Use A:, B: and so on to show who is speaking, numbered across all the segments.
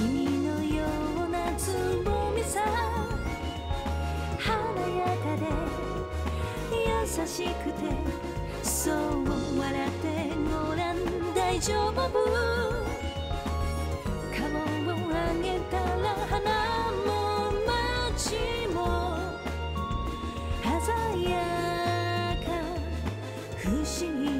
A: 君のようなつぼみさ華やかで優しくてそう笑ってごらん大丈夫顔を上げたら花も街も鮮やか不思議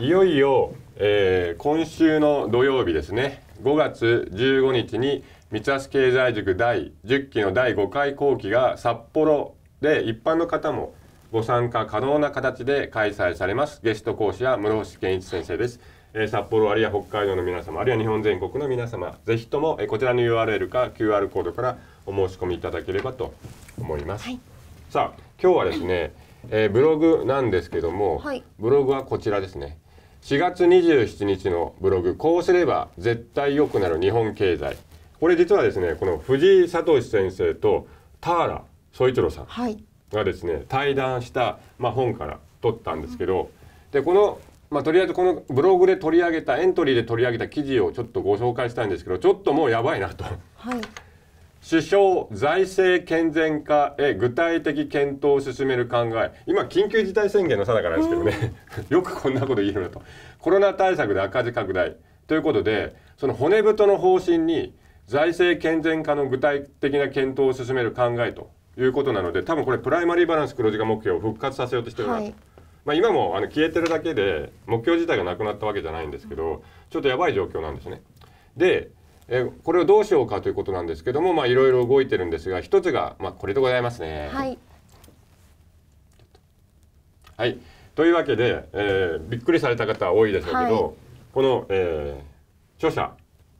B: いよいよ、えー、今週の土曜日ですね5月15日に三橋経済塾第10期の第5回後期が札幌で一般の方もご参加可能な形で開催されますゲスト講師は室伏健一先生です、えー、札幌あるいは北海道の皆様あるいは日本全国の皆様ぜひとも、えー、こちらの URL か QR コードからお申し込みいただければと思います、はい、さあ今日はですね、えー、ブログなんですけども、はい、ブログはこちらですね4月27日のブログ「こうすれば絶対良くなる日本経済」これ実はですねこの藤井聡先生と田原宗一郎さんがですね、はい、対談した、まあ、本から取ったんですけど、でこの、まあ、とりあえずこのブログで取り上げたエントリーで取り上げた記事をちょっとご紹介したいんですけどちょっともうやばいなと。はい首相財政健全化へ具体的検討を進める考え今緊急事態宣言のさだかなんですけどねよくこんなこと言えるなとコロナ対策で赤字拡大ということでその骨太の方針に財政健全化の具体的な検討を進める考えということなので多分これプライマリーバランス黒字化目標を復活させようとしてるなと。はいまあ、今もあの消えてるだけで目標自体がなくなったわけじゃないんですけどちょっとやばい状況なんですね。でえー、これをどうしようかということなんですけども、まあ、いろいろ動いてるんですが一つが、まあ、これでございますね。はい、はい、というわけで、えー、びっくりされた方多いでしょうけど、はい、この、えー、著者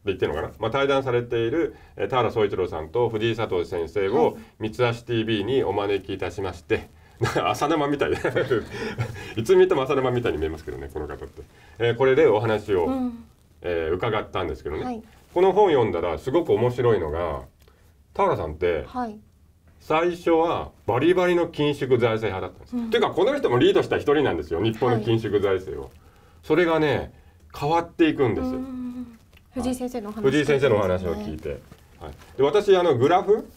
B: で言ってるのかな、まあ、対談されている、えー、田原総一郎さんと藤井聡先生を、三橋 TV にお招きいたしまして。朝 沼みたい いつ見ても朝沼みたいに見えますけどねこの方って、えー、これでお話を、うん、えー、伺ったんですけどね、はい、この本読んだらすごく面白いのが田原さんって、はい、最初はバリバリの緊縮財政派だったんです、うん、ていうかこの人もリードした一人なんですよ日本の緊縮財政を、はい、それがね変わっていくんです、
A: 藤井先生の話、藤井先生の話を聞
B: いて、はい、で私あのグラフ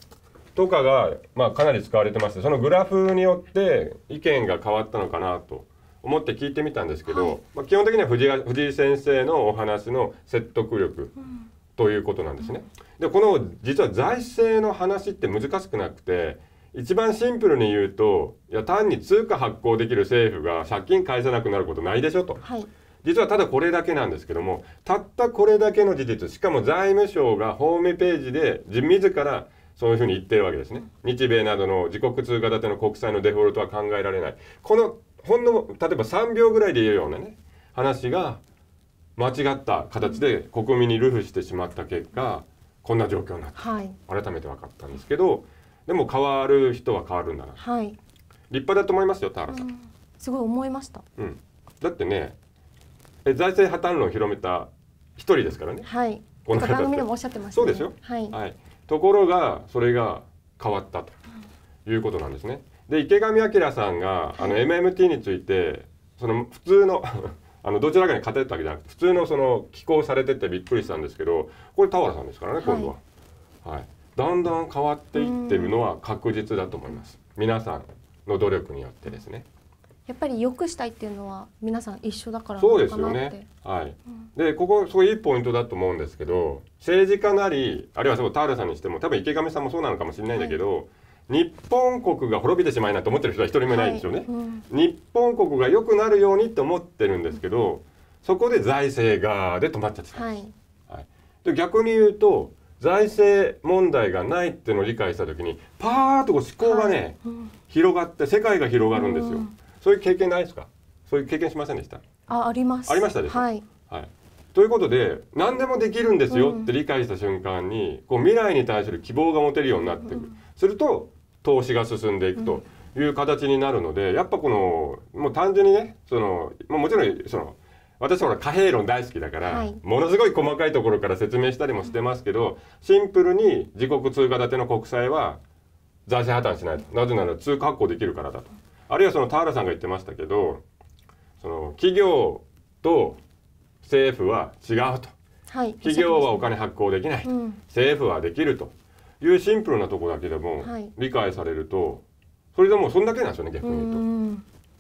B: とかが、まあ、かなり使われてましてそのグラフによって意見が変わったのかなと思って聞いてみたんですけど、はい、まあ、基本的には藤井藤井先生のお話の説得力、うんということなんですね。でこの実は財政の話って難しくなくて一番シンプルに言うといや単に通貨発行できる政府が借金返さなくなることないでしょと、はい、実はただこれだけなんですけどもたったこれだけの事実しかも財務省がホームページで自らそういうふうに言ってるわけですね日米などの自国通貨建ての国債のデフォルトは考えられないこのほんの例えば3秒ぐらいで言うようなね話が間違った形で国民に流布してしまった結果こんな状況になった、はい、改めて分かったんですけどでも変わる人は変わるんだな、はい、立派だと思いますよ田原さん、
A: うん、すごい思いました、
B: うん、だってねえ財政破綻論を広めた一人ですからね
A: はいこの番組でもおっしゃってました、ね、そうですよ、はい、
B: はい、ところがそれが変わったということなんですね、で池上彰さんが、あの MMT についてその普通のあのどちらかに勝てたわけじゃなくて普通のその寄稿されててびっくりしたんですけどこれ田原さんですからね今度は、はい、はい、だんだん変わっていってるのは確実だと思います皆さんの努力によってですね
A: やっぱり良くしたいっていうのは皆さん一緒だからそうですよね
B: はい、うん、でここすごいいいポイントだと思うんですけど政治家なりあるいはそう田原さんにしても多分池上さんもそうなのかもしれないんだけど、はい日本国が滅びてしまいなと思ってる人は一人もいないんですよね、はいうん、日本国が良くなるようにと思ってるんですけど、そこで財政がで止まっちゃって
A: たんです、は
B: い、で逆に言うと財政問題がないっていうのを理解した時にパーッとこう思考がね、はいうん、広がって世界が広がるんですよ、うん、そういう経験ないですかそういう経験しませんでした
A: あありますありましたでしょ、はい、
B: はい、ということで何でもできるんですよって理解した瞬間に、こう未来に対する希望が持てるようになってくる、うんすると投資が進んでいくという形になるので、うん、やっぱこのもう単純にねその、まあ、もちろんその私ほら貨幣論大好きだから、はい、ものすごい細かいところから説明したりもしてますけどシンプルに自国通貨建ての国債は財政破綻しないとなぜなら通貨発行できるからだとあるいはその田原さんが言ってましたけどその企業と政府は違うと、
A: はい、企業はお金
B: 発行できない、うん、政府はできるというシンプルなとこだけでも理解されると、それでもそんだけなんですよね逆
A: に言う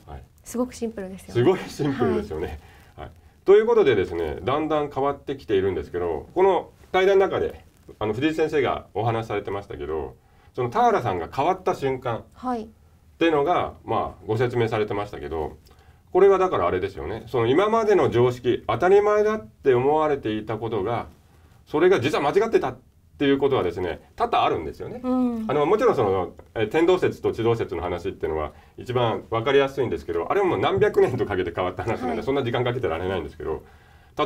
A: と、はい、すごくシンプルですよすごいシンプルです
B: よね、はい、はい、ということでですねだんだん変わってきているんですけどこの対談の中であの藤井先生がお話しされてましたけどその田原さんが変わった瞬間っていうのが、はい、まあご説明されてましたけどこれはだからあれですよねその今までの常識当たり前だって思われていたことがそれが実は間違ってたっっていうことはですね多々あるんですよね、うん、あのもちろんその、え天動説と地動説の話っていうのは一番分かりやすいんですけどあれも何百年とかけて変わった話なんで、はい、そんな時間かけてられないんですけど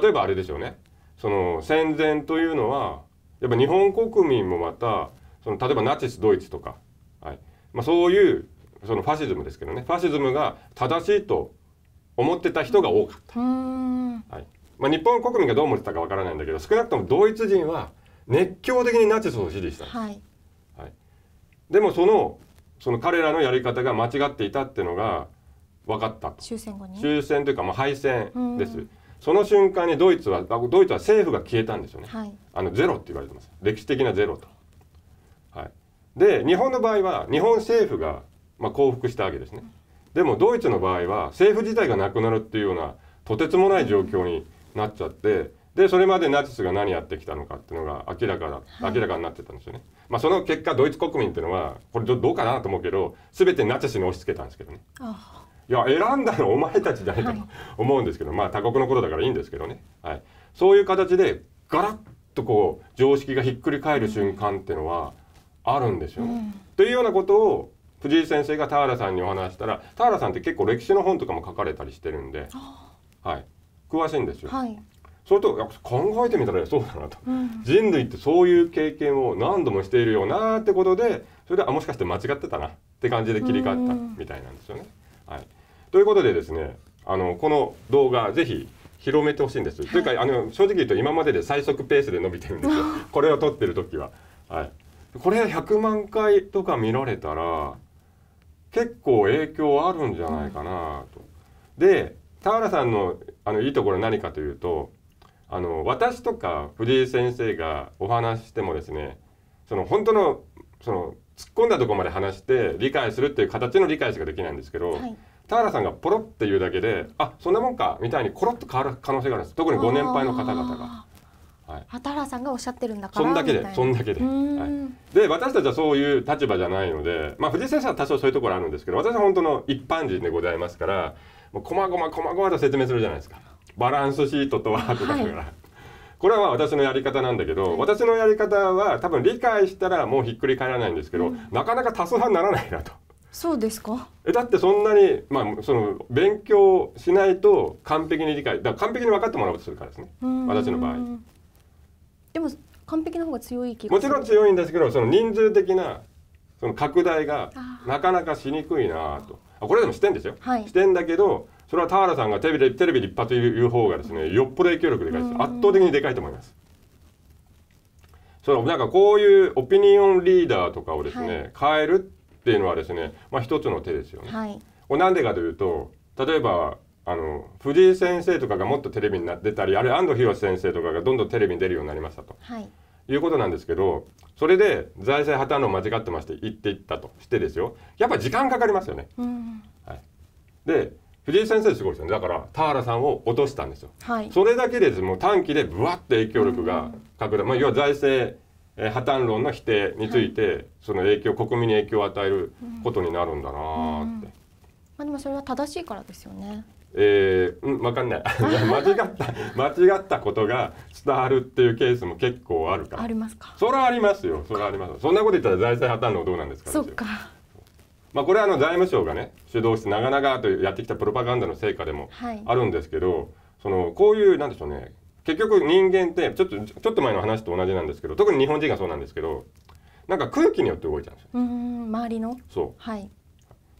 B: 例えばあれでしょうねその戦前というのはやっぱ日本国民もまたその例えばナチスドイツとか、はいまあ、そういうそのファシズムですけどねファシズムが正しいと思ってた人が多か
A: った、は
B: いまあ、日本国民がどう思ってたかわからないんだけど少なくともドイツ人は熱狂的にナチスを支持したんです、はい、はい、でもそのその彼らのやり方が間違っていたっていうのが分かった終
A: 戦後に終
B: 戦というかもう敗戦です、その瞬間にドイツはドイツは政府が消えたんですよね、はい、あのゼロって言われてます歴史的なゼロと、はい、で日本の場合は日本政府が、まあ、降伏したわけですね、でもドイツの場合は政府自体がなくなるっていうようなとてつもない状況になっちゃって、でそれまでナチスが何やってきたのかっていうのが明らかだ、明らかになってたんですよね。まあ、その結果ドイツ国民っていうのはこれどうかなと思うけど全てナチスに押し付けたんですけどね。いや選んだのお前たちじゃないかと思うんですけど、はい、まあ他国のことだからいいんですけどね、はい、そういう形でガラッとこう常識がひっくり返る瞬間っていうのはあるんですよね。うん、というようなことを藤井先生が田原さんにお話したら田原さんって結構歴史の本とかも書かれたりしてるんで、はい、詳しいんですよ。はいそれと考えてみたらそうだなと、うん、人類ってそういう経験を何度もしているよなってことでそれであもしかして間違ってたなって感じで切り替わったみたいなんですよね。はい、ということでですねあのこの動画ぜひ広めてほしいんです。はい、というかあの正直言うと今までで最速ペースで伸びてるんですよこれを撮ってる時は。はい、これ100万回とか見られたら結構影響あるんじゃないかなと。で田原さんのあのいいところ何かというとあの私とか藤井先生がお話してもですねその本当のその突っ込んだとこまで話して理解するっていう形の理解しかできないんですけど、はい、田原さんがポロって言うだけであそんなもんかみたいにコロッと変わる可能性があるんです特にご年配の方々が。はい、
A: 田原さんがおっしゃってるんだからそんだけで
B: そんだけで、はい、で私たちはそういう立場じゃないのでまあ藤井先生は多少そういうところあるんですけど私は本当の一般人でございますからもうこまごまこまごまと説明するじゃないですかバランスシートとはとかだから、はい、これは私のやり方なんだけど、私のやり方は多分理解したらもうひっくり返らないんですけど、うん、なかなか多数派にならないなと。
A: そうですか
B: えだってそんなに、まあ、その勉強しないと完璧に理解だから完璧に分かってもらおうとするからですね私の場合。
A: でも完璧の方が強い気がもちろん強いん
B: ですけどその人数的なその拡大がなかなかしにくいなとあこれでもしてんですよ、はい、してんだけどそれは田原さんがテレビテレビで一発言う方がですねよっぽど影響力でかいです圧倒的にでかいと思います。そのなんかこういうオピニオンリーダーとかをですね、はい、変えるっていうのはですね、まあ、一つの手ですよね。はい、なんでかというと例えばあの藤井先生とかがもっとテレビに出たりあるいは安藤博先生とかがどんどんテレビに出るようになりましたと、はい、いうことなんですけどそれで財政破綻の間違ってまして行っていったとしてですよやっぱり時間かかりますよね。うん、はい、で藤井先生すごいですよねだから田原さんを落としたんですよ、
A: はい、それだけです
B: もう短期でぶわっと影響力が拡大、まあ、要は財政破綻論の否定について、はい、その影響国民に影響を与えることになるんだなって、うん、ま
A: あ、でもそれは正しいからですよね
B: えー、うん、分かんない 間違った間違ったことが伝わるっていうケースも結構あるからありますかそれはありますよそれはありますそんなこと言ったら財政破綻のどうなんですかそっかまあ、これはあの財務省がね主導して長々とやってきたプロパガンダの成果でもあるんですけど、はい、そのこういうなんでしょうね結局人間ってちょっとちょっと前の話と同じなんですけど特に日本人がそうなんですけどなんか空気によって動いちゃうんで
A: すよ。周りのそう、はい、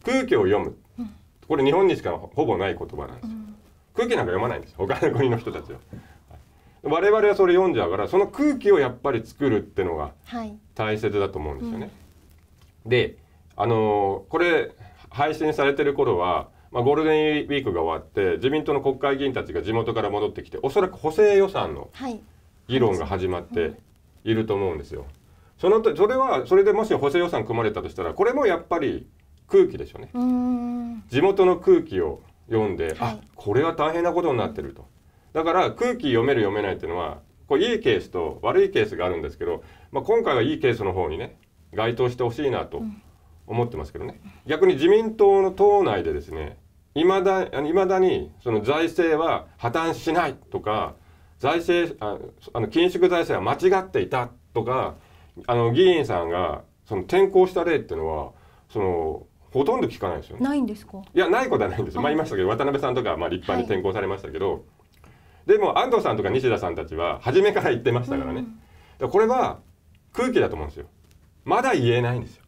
B: 空気を読む、これ日本にしかほぼない言葉なんですよ。空気なんか読まないんです他の国の人たちは。我々はそれ読んじゃうからその空気をやっぱり作るってのが大切だと思うんですよね。はいうん、であのこれ配信されてる頃は、まあ、ゴールデンウィークが終わって自民党の国会議員たちが地元から戻ってきておそらく補正予算の議論が始まっていると思うんですよ。そのとそれはそれでもし補正予算組まれたとしたらこれもやっぱり空気でしょうね。地元の空気を読んで、はい、あこれは大変なことになってると。だから空気読める読めないっていうのはこういいケースと悪いケースがあるんですけど、まあ、今回はいいケースの方にね該当してほしいなと思ってますけどね逆に自民党の党内でですねいまだ未だにその財政は破綻しないとか財政ああの緊縮財政は間違っていたとかあの議員さんがその転校した例っていうのはそのほとんど聞かないですよね。ないんですかいやないことはないんです、よ、まあ言いましたけど渡辺さんとかまあ立派に転校されましたけど、はい、でも安藤さんとか西田さんたちは初めから言ってましたからね、うん、これは空気だと思うんですよまだ言えないんですよ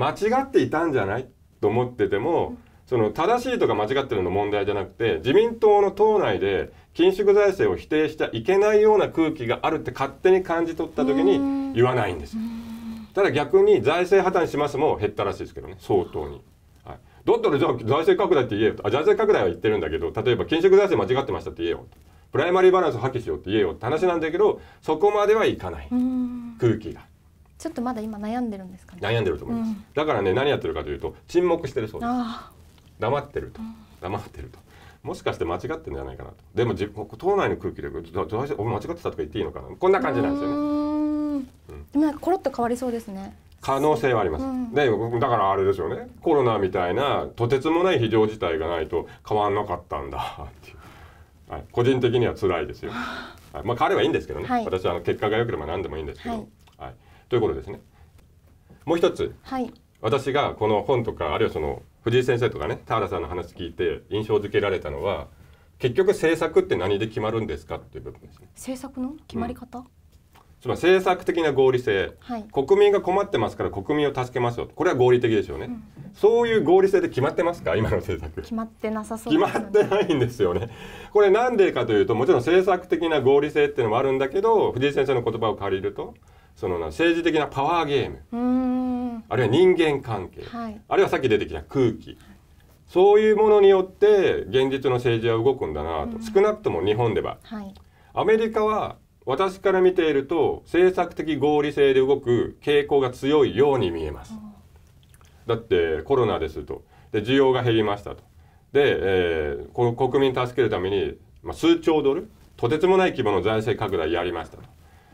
B: 間違っていたんじゃないと思ってても、その正しいとか間違ってるの問題じゃなくて、自民党の党内で緊縮財政を否定しちゃいけないような空気があるって勝手に感じ取った時に言わないんですよ。ただ逆に財政破綻しますも減ったらしいですけどね、相当に。はい、だったらじゃあ財政拡大って言えよと。あ、財政拡大は言ってるんだけど、例えば緊縮財政間違ってましたって言えよと。プライマリーバランスを破棄しようって言えよって話なんだけど、そこまではいかない。空気が。
A: ちょっとまだ今悩んでるんですかね悩んでると思います、うん、
B: だからね何やってるかというと沈黙してるそうです黙ってると黙ってるともしかして間違ってんじゃないかなとでも党内の空気で「俺間違ってた」とか言っていいのかなこんな感じなんですよ
A: ねうん、うんかコロッと変わりそうですね
B: 可能性はあります、うん、でだからあれですよねコロナみたいなとてつもない非常事態がないと変わんなかったんだっていう、はい、個人的には辛いですよ、はい、まあ変わればいいんですけどね、はい、私はあの結果が良ければ何でもいいんですけど、はい、はいということですね。もう一つ、はい、私がこの本とかあるいはその藤井先生とかね田原さんの話聞いて印象づけられたのは結局政策って何で決まるんですかっていう部分です
A: ね。政策の決まり方、うん、
B: つまり政策的な合理性、はい、国民が困ってますから国民を助けますよこれは合理的でしょうね、うん、そういう合理性で決まってますか今の政策決まってなさそう、ね、決まってないんですよねこれなんでかというともちろん政策的な合理性っていうのもあるんだけど藤井先生の言葉を借りるとその政治的なパワーゲームあるいは人間関係、はい、あるいはさっき出てきた空気そういうものによって現実の政治は動くんだなと、少なくとも日本では、はい、アメリカは私から見ていると政策的合理性で動く傾向が強いように見えます。だってコロナですとで需要が減りましたとで、えー、この国民助けるために、まあ、数兆ドルとてつもない規模の財政拡大やりましたと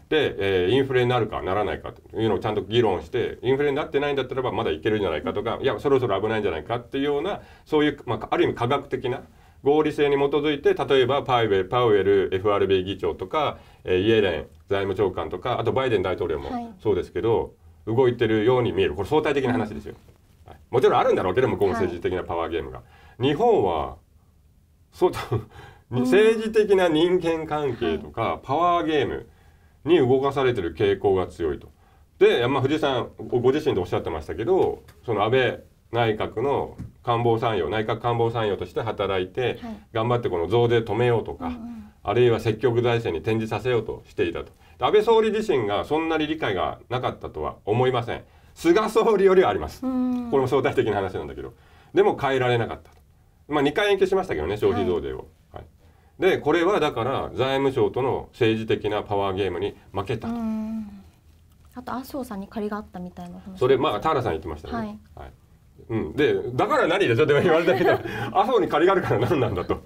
B: で、えー、インフレになるかならないかというのをちゃんと議論してインフレになってないんだったらばまだいけるんじゃないかとかいやそろそろ危ないんじゃないかっていうようなそういう、まあ、ある意味科学的な合理性に基づいて例えばパウエパウエル FRB 議長とか、えー、イエレン財務長官とかあとバイデン大統領もそうですけど、はい、動いてるように見えるこれ相対的な話ですよ、
A: もちろんあるんだろうけど向こうの政
B: 治的なパワーゲームが、はい、日本はそう 政治的な人間関係とか、パワーゲーム、に動かされてる傾向が強いと。で、まあ、藤井さんご自身でおっしゃってましたけどその安倍内閣の官房参与内閣官房参与として働いて、はい、頑張ってこの増税止めようとか、うんうん、あるいは積極財政に転じさせようとしていたと安倍総理自身がそんなに理解がなかったとは思いません菅総理よりはありますこれも相対的な話なんだけどでも変えられなかったまあ2回延期しましたけどね消費増税を、はいでこれはだから財務省との政治的なパワーゲームに負けたと。
A: あと麻生さんに借りがあったみた
B: いな話それまあ田原さん言ってましたね。はい、はい、うん、でだから何でちょっと言われたけど麻生に借りがあるから何なんだと、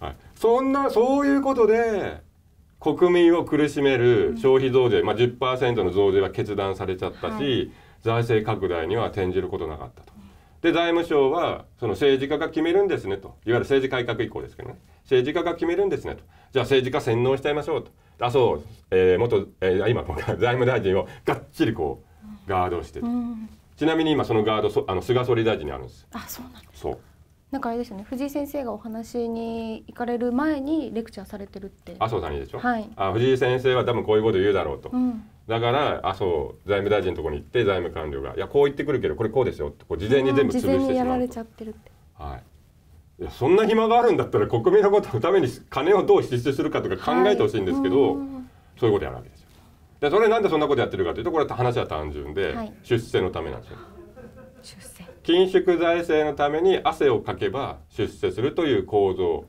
B: はい、そんなそういうことで国民を苦しめる消費増税、まあ、10%の増税は決断されちゃったし、はい、財政拡大には転じることなかったと。で財務省はその政治家が決めるんですねといわゆる政治改革以降ですけどね政治家が決めるんですねとじゃあ政治家洗脳しちゃいましょうと麻生、えー、元、えー、今 財務大臣をがっちりこうガードして、うん、ちなみに今そのガードそあの菅総理大臣にあるんですあそうなの。そう
A: なんかあれですよね藤井先生がお話に行かれる前にレクチャーされてるって麻生さんにでしょ、はい、
B: あ藤井先生は多分こういうこと言うだろうと、うん、だから麻生財務大臣のところに行って財務官僚が「いやこう言ってくるけどこれこうですよ」ってこう事前に全部潰してしまうと、ん、事前にや
A: られちゃってるって
B: はいそんな暇があるんだったら国民のことのために金をどう支出するかとか考えてほしいんですけど、はい、そういうことやるわけですよ。でそれなんでそんなことやってるかというとこれ話は単純で、はい、出世のためなんですよ。緊縮財政のために汗をかけば出世するという構造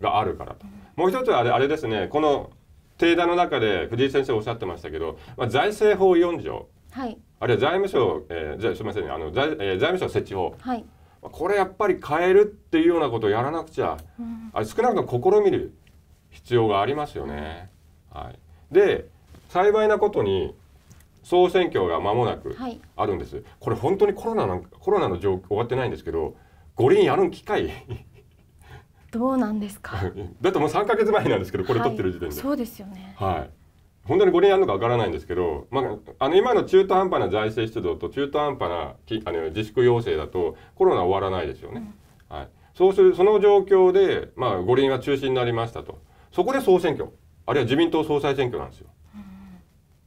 B: があるからと。もう一つはあれあれですねこの提談の中で藤井先生おっしゃってましたけど、まあ、財政法4条、はい、あるいは財務省、えー、じゃすみません、あの財,、えー、財務省設置法、はい、これやっぱり変えるっていうようなことをやらなくちゃ、うん、あ少なくとも試みる必要がありますよね。はい、で幸いなことに総選挙が間もなくあるんです、はい、これ本当にコロナのコロナの状況終わってないんですけど五輪やるん機会
A: どうなんです
B: か だってもう3か月前なんですけどこれ取ってる時点で、はい、そ
A: うですよね
B: はい本当にこれやるのかわからないんですけど、まあ、あの今の中途半端な財政出動と中途半端なきあの自粛要請だとコロナ終わらないですよね。はい、そうするその状況で、まあ、五輪は中止になりましたとそこで総選挙あるいは自民党総裁選挙なんですよ。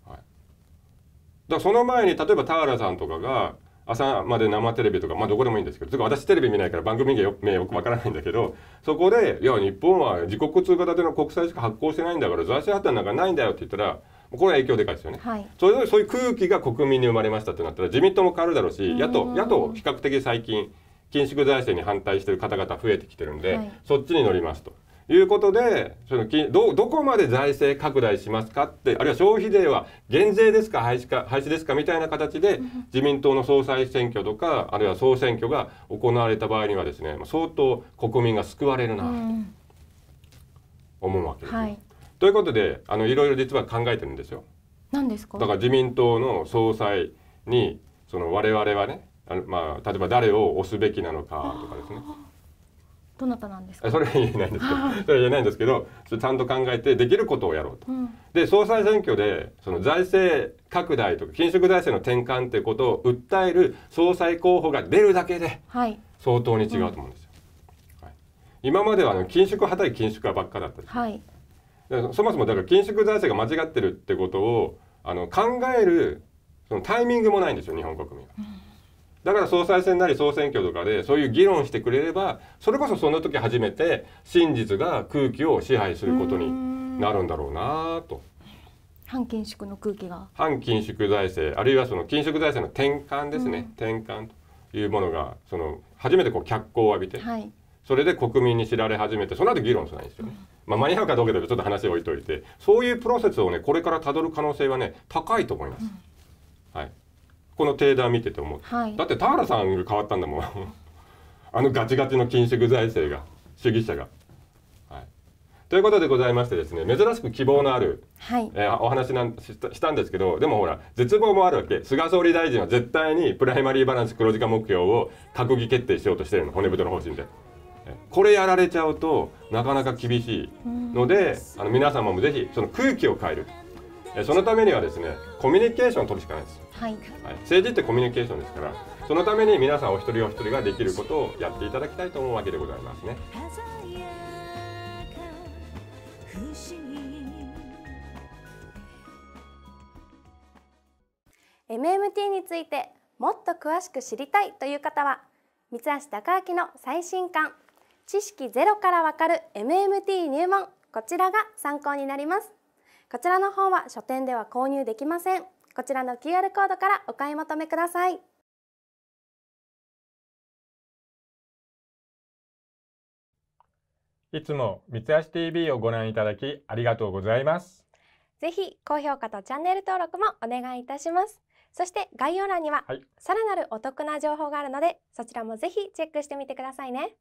B: はい、だからその前に例えば田原さんとかが朝まで生テレビとか、まあ、どこでもいいんですけど、私テレビ見ないから番組名よくわからないんだけど、そこで、いや、日本は自国通貨建ての国債しか発行してないんだから、財政破綻なんかないんだよって言ったら、これは影響でかいですよね、はい、そうそういう空気が国民に生まれましたってなったら、自民党も変わるだろうし、野党、野党、比較的最近、緊縮財政に反対してる方々増えてきてるんで、はい、そっちに乗りますと。いうことでそのどどこまで財政拡大しますかってあるいは消費税は減税ですか廃止か廃止ですかみたいな形で自民党の総裁選挙とかあるいは総選挙が行われた場合にはですね相当国民が救われるなと思うわけです、はい、ということであのいろいろ実は考えてるんですよ。
A: 何ですかだから自民
B: 党の総裁にその我々はねあの、まあ、例えば誰を推すべきなのかとかですねどなたなんですかそれは言えないんですけど、それは言えないんですけどちゃんと考えてできることをやろうと。うん、で総裁選挙でその財政拡大とか緊縮財政の転換っていうことを訴える総裁候補が出るだけで相当に違うと思うんですよ。はい、今まではあの緊縮派対緊縮派ばっかだったはい、そもそもだから緊縮財政が間違ってるってことをあの考えるそのタイミングもないんですよ日本国民は。うんだから総裁選なり総選挙とかでそういう議論してくれればそれこそその時初めて真実が空気を支配することになるんだろうなと。
A: 反緊縮の空気が
B: 反緊縮財政あるいはその緊縮財政の転換ですね、うん、転換というものがその初めてこう脚光を浴びて、はい、それで国民に知られ始めてその後議論しないんですよね、うん、まあ、間に合うかどうかでちょっと話を置いといてそういうプロセスをねこれからたどる可能性はね高いと思います、うん、はいこの定談見てて思う、はい、だって田原さんが変わったんだもん あのガチガチの緊縮財政が主義者が。はい、ということでございましてですね珍しく希望のある、はい、えー、お話なんしたんですけどでもほら絶望もあるわけ菅総理大臣は絶対にプライマリーバランス黒字化目標を閣議決定しようとしてるの骨太の方針で。これやられちゃうとなかなか厳しいのであの皆様もぜひその空気を変えるそのためにはですねコミュニケーションを取るしかないです、はい、はい、政治ってコミュニケーションですからそのために皆さんお一人お一人ができることをやっていただきたいと思うわけでございますね。
A: MMT についてもっと詳しく知りたいという方は三橋貴明の最新刊「知識ゼロからわかる MMT 入門」こちらが参考になります。こちらの方は書店では購入できませんこちらの QR コードからお買い求めください
B: いつも三橋 TV をご覧いただきありがとうございます
A: ぜひ高評価とチャンネル登録もお願いいたしますそして概要欄にはさらなるお得な情報があるので、はい、そちらもぜひチェックしてみてくださいね